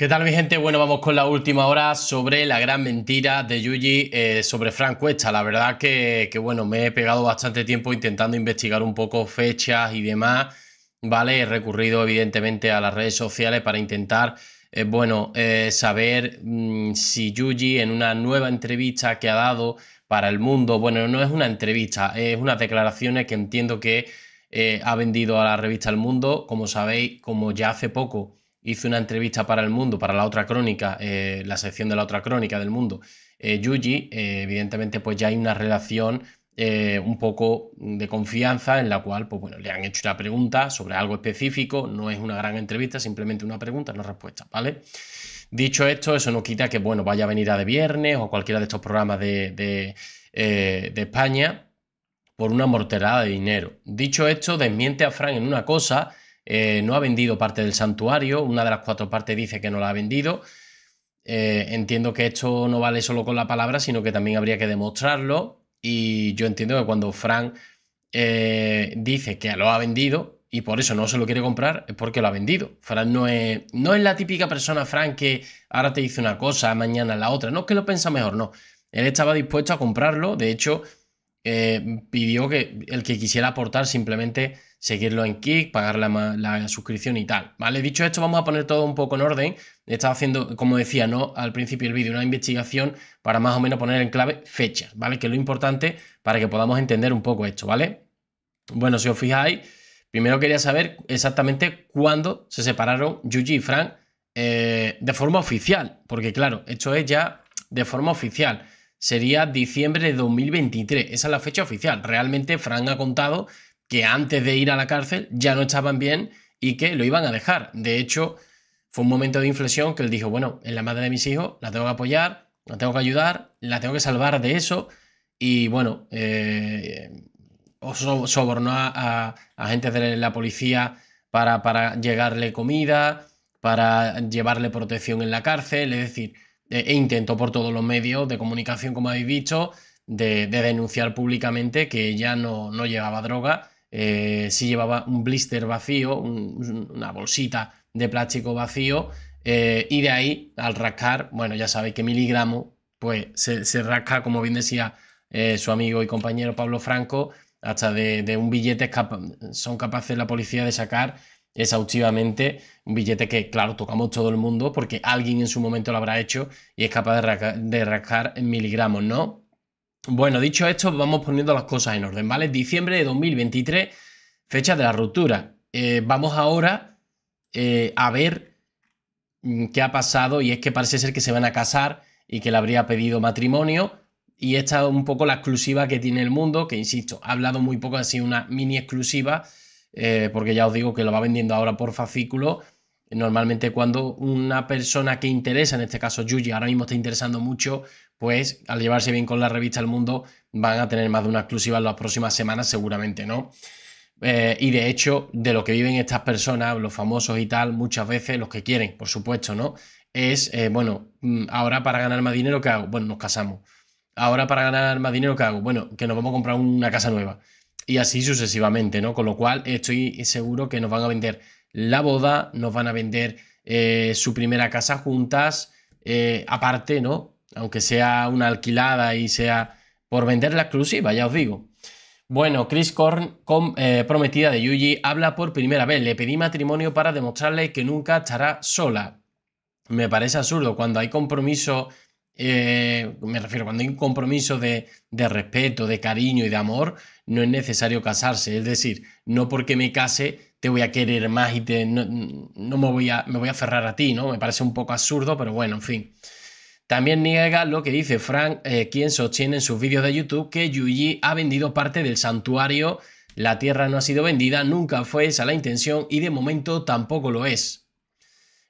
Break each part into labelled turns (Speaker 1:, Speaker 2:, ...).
Speaker 1: ¿Qué tal mi gente? Bueno, vamos con la última hora sobre la gran mentira de Yuji eh, sobre Frank Cuesta. La verdad que, bueno, me he pegado bastante tiempo intentando investigar un poco fechas y demás, ¿vale? He recurrido evidentemente a las redes sociales para intentar, eh, bueno, eh, saber mm, si Yuji en una nueva entrevista que ha dado para el mundo, bueno, no es una entrevista, es unas declaraciones que entiendo que ha vendido a la revista El Mundo, como sabéis, como ya hace poco Hice una entrevista para El Mundo, para la otra crónica, eh, la sección de la otra crónica del Mundo, eh, Yuji, eh, evidentemente pues ya hay una relación eh, un poco de confianza en la cual pues bueno, le han hecho una pregunta sobre algo específico, no es una gran entrevista, simplemente una pregunta, no respuesta, ¿vale? Dicho esto, eso no quita que bueno, vaya a venir a de viernes o cualquiera de estos programas de, de, de España por una morterada de dinero. Dicho esto, desmiente a Frank en una cosa eh, no ha vendido parte del santuario, una de las cuatro partes dice que no la ha vendido. Eh, entiendo que esto no vale solo con la palabra, sino que también habría que demostrarlo. Y yo entiendo que cuando Frank eh, dice que lo ha vendido y por eso no se lo quiere comprar, es porque lo ha vendido. Frank no es, no es la típica persona, Frank, que ahora te dice una cosa, mañana la otra. No es que lo piensa mejor, no. Él estaba dispuesto a comprarlo. De hecho, pidió que el que quisiera aportar simplemente seguirlo en Kick, pagar la, suscripción y tal. ¿Vale? Dicho esto, vamos a poner todo un poco en orden. estado haciendo, como decía, ¿no? Al principio del vídeo, una investigación para más o menos poner en clave fechas, ¿vale? Que es lo importante para que podamos entender un poco esto, ¿vale? Bueno, si os fijáis, primero quería saber exactamente cuándo se separaron Yuji y Frank eh, de forma oficial, porque claro, esto es ya de forma oficial sería diciembre de 2023. Esa es la fecha oficial. Realmente Frank ha contado que antes de ir a la cárcel ya no estaban bien y que lo iban a dejar. De hecho, fue un momento de inflexión que él dijo, bueno, en la madre de mis hijos, la tengo que apoyar, la tengo que ayudar, la tengo que salvar de eso. Y bueno, eh, sobornó a, agentes de la policía para, llegarle comida, para llevarle protección en la cárcel, es decir, e, e intentó por todos los medios de comunicación, como habéis dicho, de, denunciar públicamente que ya no, no llevaba droga eh, si llevaba un blister vacío, una bolsita de plástico vacío, eh, y de ahí al rascar, bueno, ya sabéis que miligramos, pues se, rasca, como bien decía eh, su amigo y compañero Pablo Franco, hasta de, un billete son capaces la policía de sacar exhaustivamente un billete que, claro, tocamos todo el mundo porque alguien en su momento lo habrá hecho y es capaz de rascar, en miligramos, ¿no? Bueno, dicho esto, vamos poniendo las cosas en orden, ¿vale? Diciembre de 2023, fecha de la ruptura. Eh, vamos ahora eh, a ver mm, qué ha pasado y es que parece ser que se van a casar y que le habría pedido matrimonio y esta es un poco la exclusiva que tiene el mundo, que insisto, ha hablado muy poco, ha sido una mini exclusiva, eh, porque ya os digo que lo va vendiendo ahora por fascículo. Normalmente cuando una persona que interesa, en este caso Yuji, ahora mismo está interesando mucho, pues al llevarse bien con la revista El Mundo van a tener más de una exclusiva en las próximas semanas seguramente, ¿no? Eh, y de hecho, de lo que viven estas personas, los famosos y tal, muchas veces los que quieren, por supuesto, ¿no? Es, eh, bueno, mm, ahora para ganar más dinero, ¿qué hago? Bueno, nos casamos. Ahora para ganar más dinero, ¿qué hago? Bueno, que nos vamos a comprar una casa nueva. Y así sucesivamente, ¿no? Con lo cual estoy seguro que nos van a vender la boda, nos van a vender eh, su primera casa juntas, aparte, ¿no? aunque sea una alquilada y sea por vender la exclusiva, ya os digo. Bueno, Chris Korn, eh, prometida de Yuji, habla por primera vez. Le pedí matrimonio para demostrarle que nunca estará sola. Me parece absurdo cuando hay compromiso, eh, me refiero, cuando hay un compromiso de, respeto, de cariño y de amor, no es necesario casarse. Es decir, no porque me case te voy a querer más y te, no, no, me, voy a, me voy a aferrar a ti, ¿no? Me parece un poco absurdo, pero bueno, en fin. También niega lo que dice Frank, eh, quien sostiene en sus vídeos de YouTube que Yuji ha vendido parte del santuario. La tierra no ha sido vendida, nunca fue esa la intención y de momento tampoco lo es.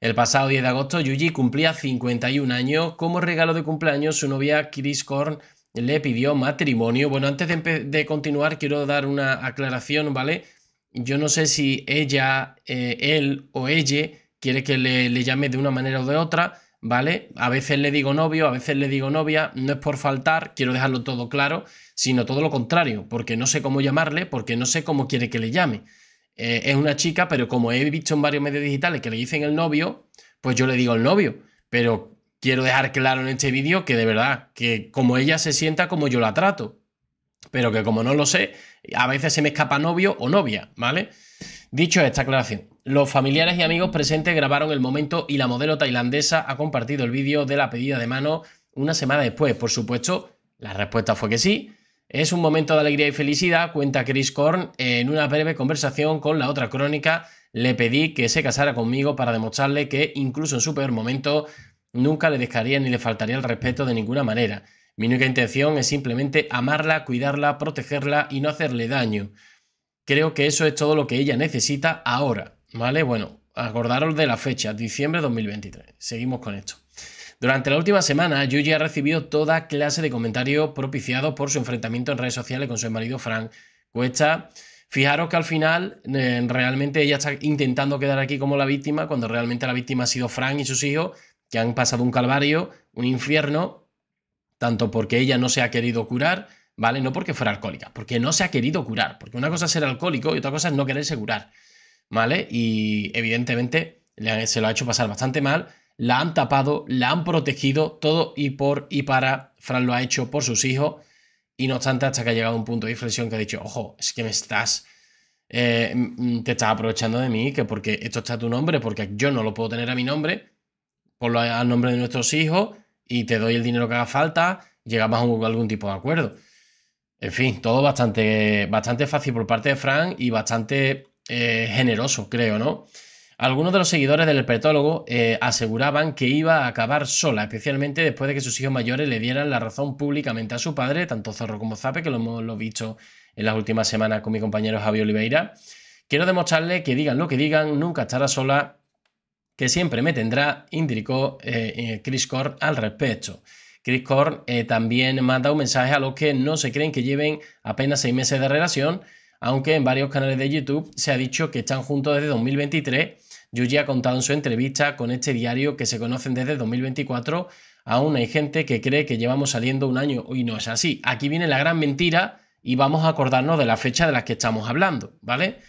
Speaker 1: El pasado 10 de agosto, Yuji cumplía 51 años. Como regalo de cumpleaños, su novia Chris Korn le pidió matrimonio. Bueno, antes de, continuar, quiero dar una aclaración, ¿vale? Yo no sé si ella, eh, él o ella quiere que le llame de una manera o de otra ¿vale? A veces le digo novio, a veces le digo novia, no es por faltar, quiero dejarlo todo claro, sino todo lo contrario, porque no sé cómo llamarle, porque no sé cómo quiere que le llame. Eh, es una chica, pero como he visto en varios medios digitales que le dicen el novio, pues yo le digo el novio, pero quiero dejar claro en este vídeo que de verdad, que como ella se sienta como yo la trato, pero que como no lo sé, a veces se me escapa novio o novia, ¿vale? Dicho esta aclaración, los familiares y amigos presentes grabaron el momento y la modelo tailandesa ha compartido el vídeo de la pedida de mano una semana después. Por supuesto, la respuesta fue que sí. Es un momento de alegría y felicidad, cuenta Chris Korn en una breve conversación con la otra crónica. Le pedí que se casara conmigo para demostrarle que, incluso en su peor momento, nunca le dejaría ni le faltaría el respeto de ninguna manera. Mi única intención es simplemente amarla, cuidarla, protegerla y no hacerle daño. Creo que eso es todo lo que ella necesita ahora, ¿vale? Bueno, acordaros de la fecha, diciembre de 2023. Seguimos con esto. Durante la última semana, Yuji ha recibido toda clase de comentarios propiciados por su enfrentamiento en redes sociales con su marido Frank Cuesta. Fijaros que al final eh, realmente ella está intentando quedar aquí como la víctima, cuando realmente la víctima ha sido Frank y sus hijos, que han pasado un calvario, un infierno, tanto porque ella no se ha querido curar, ¿vale? No porque fuera alcohólica, porque no se ha querido curar, porque una cosa es ser alcohólico y otra cosa es no quererse curar, ¿vale? Y evidentemente se lo ha hecho pasar bastante mal, la han tapado, la han protegido, todo y por y para, Fran lo ha hecho por sus hijos, y no obstante, hasta que ha llegado un punto de inflexión que ha dicho, ojo, es que me estás... Eh, te estás aprovechando de mí, que porque esto está a tu nombre, porque yo no lo puedo tener a mi nombre, ponlo al nombre de nuestros hijos y te doy el dinero que haga falta, llegamos a algún tipo de acuerdo. En fin, todo bastante, bastante fácil por parte de Frank y bastante eh, generoso, creo, ¿no? Algunos de los seguidores del herpetólogo eh, aseguraban que iba a acabar sola, especialmente después de que sus hijos mayores le dieran la razón públicamente a su padre, tanto Zorro como Zape, que lo hemos lo visto en las últimas semanas con mi compañero Javier Oliveira. Quiero demostrarle que digan lo que digan, nunca estará sola, que siempre me tendrá, indicó eh, Chris Core al respecto. Chris Korn eh, también manda un mensaje a los que no se creen que lleven apenas seis meses de relación, aunque en varios canales de YouTube se ha dicho que están juntos desde 2023. Yuji ha contado en su entrevista con este diario que se conocen desde 2024. Aún hay gente que cree que llevamos saliendo un año y no es así. Aquí viene la gran mentira y vamos a acordarnos de la fecha de las que estamos hablando, ¿vale?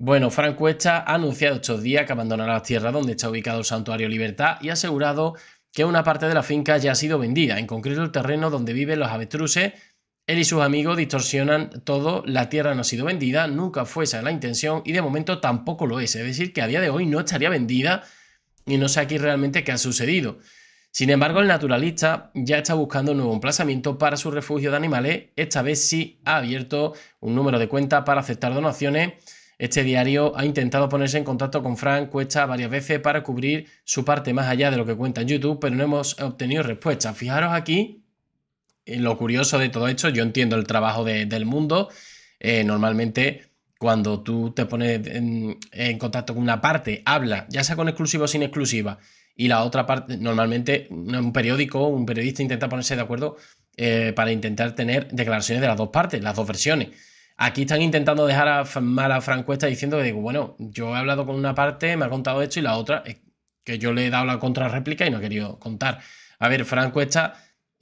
Speaker 1: Bueno, Frank Cuesta ha anunciado estos días que abandonará la tierra donde está ubicado el Santuario Libertad y ha asegurado que una parte de la finca ya ha sido vendida, en concreto el terreno donde viven los avestruces. Él y sus amigos distorsionan todo, la tierra no ha sido vendida, nunca fue esa la intención y de momento tampoco lo es, es decir, que a día de hoy no estaría vendida y no sé aquí realmente qué ha sucedido. Sin embargo, el naturalista ya está buscando un nuevo emplazamiento para su refugio de animales. Esta vez sí ha abierto un número de cuenta para aceptar donaciones este diario ha intentado ponerse en contacto con Frank Cuesta varias veces para cubrir su parte más allá de lo que cuenta en YouTube, pero no hemos obtenido respuesta. Fijaros aquí eh, lo curioso de todo esto. Yo entiendo el trabajo del mundo. Eh, normalmente cuando tú te pones en, contacto con una parte, habla, ya sea con exclusiva o sin exclusiva, y la otra parte, normalmente un periódico, un periodista intenta ponerse de acuerdo eh, para intentar tener declaraciones de las dos partes, las dos versiones. Aquí están intentando dejar a, mala a diciendo que digo, bueno, yo he hablado con una parte, me ha contado esto y la otra es eh, que yo le he dado la contrarréplica y no he querido contar. A ver, Fran mm,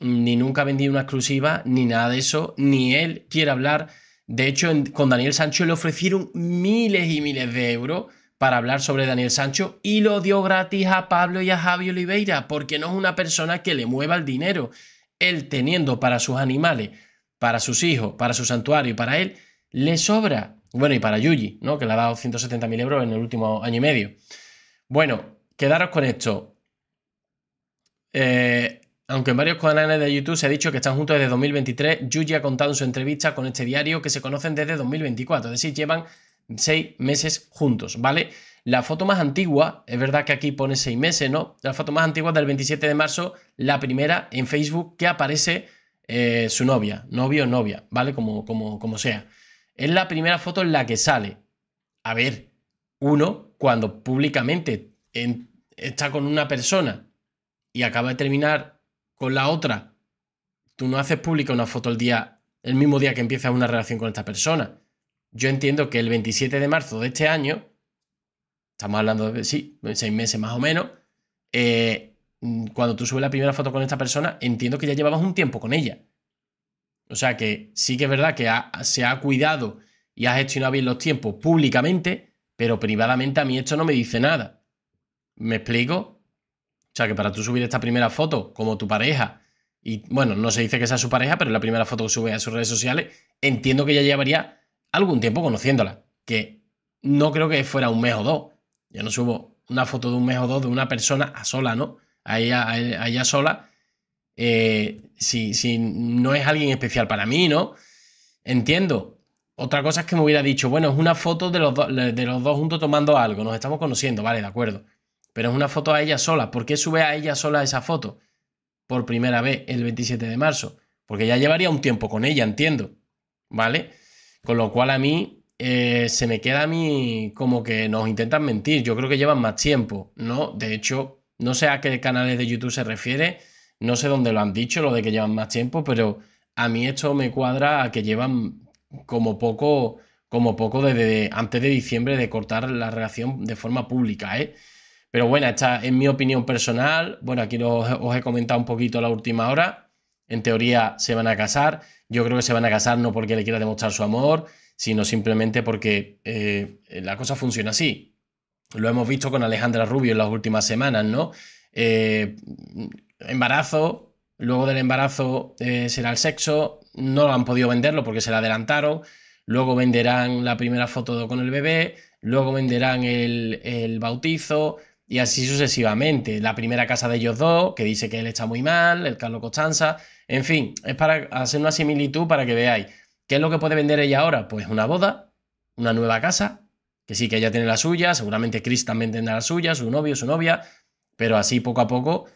Speaker 1: ni nunca ha vendido una exclusiva, ni nada de eso, ni él quiere hablar. De hecho, con Daniel Sancho le ofrecieron miles y miles de euros para hablar sobre Daniel Sancho y lo dio gratis a Pablo y a Javi Oliveira, porque no es una persona que le mueva el dinero. Él teniendo para sus animales, para sus hijos, para su santuario y para él, le sobra, bueno, y para Yuji, ¿no? Que le ha dado 170.000 euros en el último año y medio. Bueno, quedaros con esto. Eh, aunque en varios canales de YouTube se ha dicho que están juntos desde 2023, Yuji ha contado en su entrevista con este diario que se conocen desde 2024, es decir, llevan seis meses juntos, ¿vale? La foto más antigua, es verdad que aquí pone seis meses, ¿no? La foto más antigua del 27 de marzo, la primera en Facebook que aparece eh, su novia, novio o novia, ¿vale? como, como sea. Es la primera foto en la que sale. A ver, uno, cuando públicamente está con una persona y acaba de terminar con la otra, tú no haces pública una foto el día, el mismo día que empiezas una relación con esta persona. Yo entiendo que el 27 de marzo de este año, estamos hablando de, sí, seis meses más o menos, eh, cuando tú subes la primera foto con esta persona, entiendo que ya llevabas un tiempo con ella. O sea que sí que es verdad que se ha cuidado y ha gestionado bien los tiempos públicamente, pero privadamente a mí esto no me dice nada. ¿Me explico? O sea que para tú subir esta primera foto como tu pareja, y bueno, no se dice que sea su pareja, pero la primera foto que sube a sus redes sociales, entiendo que ya llevaría algún tiempo conociéndola, que no creo que fuera un mes o dos. Yo no subo una foto de un mes o dos de una persona a sola, ¿no? A a ella sola eh, si, no es alguien especial para mí, ¿no? Entiendo. Otra cosa es que me hubiera dicho, bueno, es una foto de los, de los dos juntos tomando algo, nos estamos conociendo, vale, de acuerdo. Pero es una foto a ella sola. ¿Por qué sube a ella sola esa foto? Por primera vez, el 27 de marzo. Porque ya llevaría un tiempo con ella, entiendo. ¿Vale? Con lo cual a mí eh, se me queda a mí como que nos intentan mentir. Yo creo que llevan más tiempo, ¿no? De hecho, no sé a qué canales de YouTube se refiere no sé dónde lo han dicho, lo de que llevan más tiempo, pero a mí esto me cuadra a que llevan como poco, como poco desde antes de diciembre de cortar la relación de forma pública, ¿eh? Pero bueno, esta es mi opinión personal. Bueno, aquí os, he comentado un poquito la última hora. En teoría se van a casar. Yo creo que se van a casar no porque le quiera demostrar su amor, sino simplemente porque eh, la cosa funciona así. Lo hemos visto con Alejandra Rubio en las últimas semanas, ¿no? Eh, embarazo, luego del embarazo eh, será el sexo, no lo han podido venderlo porque se la adelantaron, luego venderán la primera foto con el bebé, luego venderán el, el bautizo y así sucesivamente. La primera casa de ellos dos, que dice que él está muy mal, el Carlos Costanza, en fin, es para hacer una similitud para que veáis. ¿Qué es lo que puede vender ella ahora? Pues una boda, una nueva casa, que sí que ella tiene la suya, seguramente Chris también tendrá la suya, su novio, su novia, pero así poco a poco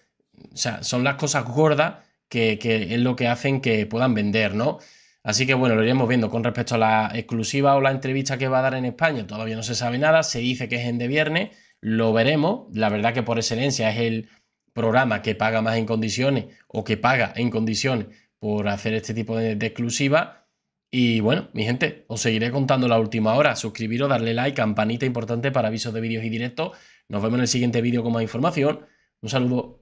Speaker 1: o sea, son las cosas gordas que, es lo que hacen que puedan vender, ¿no? Así que bueno, lo iremos viendo con respecto a la exclusiva o la entrevista que va a dar en España. Todavía no se sabe nada, se dice que es en de viernes, lo veremos. La verdad que por excelencia es el programa que paga más en condiciones o que paga en condiciones por hacer este tipo de, de exclusiva. Y bueno, mi gente, os seguiré contando la última hora. Suscribiros, darle like, campanita importante para avisos de vídeos y directos. Nos vemos en el siguiente vídeo con más información. Un saludo.